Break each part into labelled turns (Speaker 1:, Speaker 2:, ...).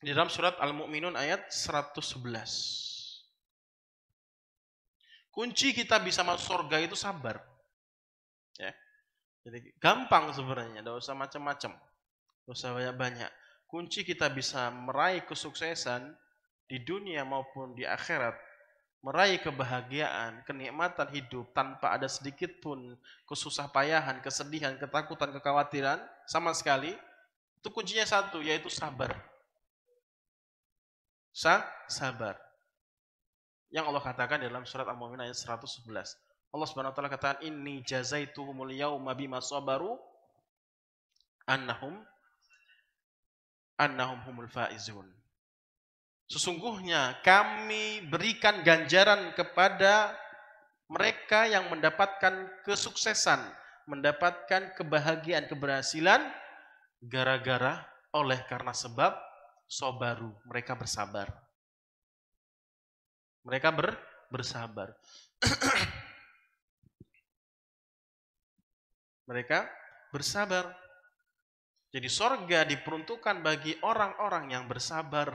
Speaker 1: di dalam surat Al-Mu'minun ayat 111. Kunci kita bisa masuk surga itu sabar. Ya. Jadi gampang sebenarnya, tidak usah macam-macam. Tidak usah banyak-banyak. Kunci kita bisa meraih kesuksesan di dunia maupun di akhirat. Meraih kebahagiaan, kenikmatan hidup tanpa ada sedikit pun kesusah payahan, kesedihan, ketakutan, kekhawatiran sama sekali. Itu kuncinya satu, yaitu sabar sa sabar. Yang Allah katakan dalam surat Al-Mu'min ayat 111. Allah Subhanahu wa taala katakan inni jazaituhumul yauma bima sabaru annahum annahum humul faizun. Sesungguhnya kami berikan ganjaran kepada mereka yang mendapatkan kesuksesan, mendapatkan kebahagiaan, keberhasilan gara-gara oleh karena sebab sobaru, mereka bersabar. Mereka ber, bersabar. mereka bersabar. Jadi sorga diperuntukkan bagi orang-orang yang bersabar.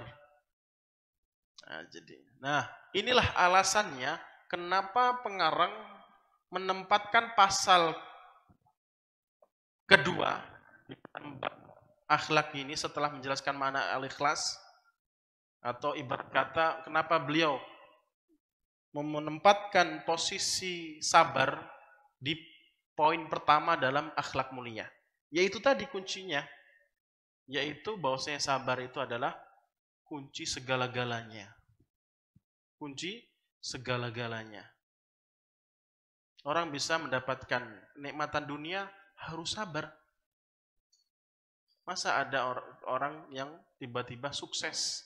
Speaker 1: Nah, jadi, nah inilah alasannya kenapa pengarang menempatkan pasal kedua di tempat akhlak ini setelah menjelaskan mana al-ikhlas atau ibarat kata kenapa beliau menempatkan posisi sabar di poin pertama dalam akhlak mulia. Yaitu tadi kuncinya, yaitu bahwasanya sabar itu adalah kunci segala-galanya. Kunci segala-galanya. Orang bisa mendapatkan nikmatan dunia harus sabar. Masa ada or orang yang tiba-tiba sukses?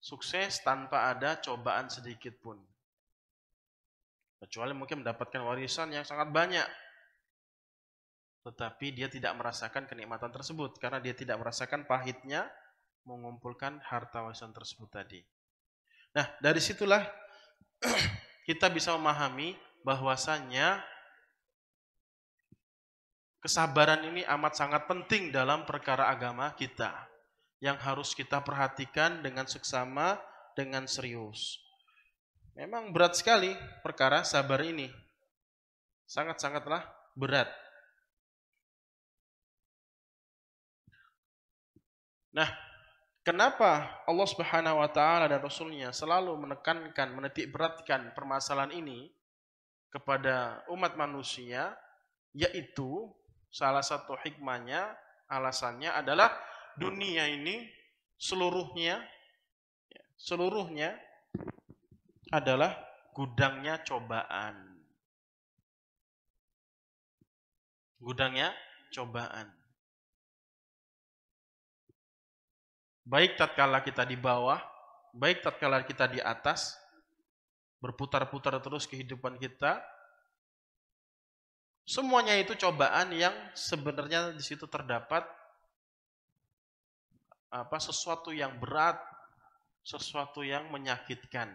Speaker 1: Sukses tanpa ada cobaan sedikit pun. Kecuali mungkin mendapatkan warisan yang sangat banyak. Tetapi dia tidak merasakan kenikmatan tersebut karena dia tidak merasakan pahitnya mengumpulkan harta warisan tersebut tadi. Nah, dari situlah kita bisa memahami bahwasannya Kesabaran ini amat sangat penting dalam perkara agama kita yang harus kita perhatikan dengan seksama, dengan serius. Memang berat sekali perkara sabar ini. Sangat-sangatlah berat. Nah, kenapa Allah Subhanahu wa taala dan rasulnya selalu menekankan, menitik beratkan permasalahan ini kepada umat manusia yaitu Salah satu hikmahnya, alasannya adalah dunia ini seluruhnya, ya, seluruhnya adalah gudangnya cobaan. Gudangnya cobaan. Baik tatkala kita di bawah, baik tatkala kita di atas, berputar-putar terus kehidupan kita, Semuanya itu cobaan yang sebenarnya di situ terdapat apa sesuatu yang berat, sesuatu yang menyakitkan.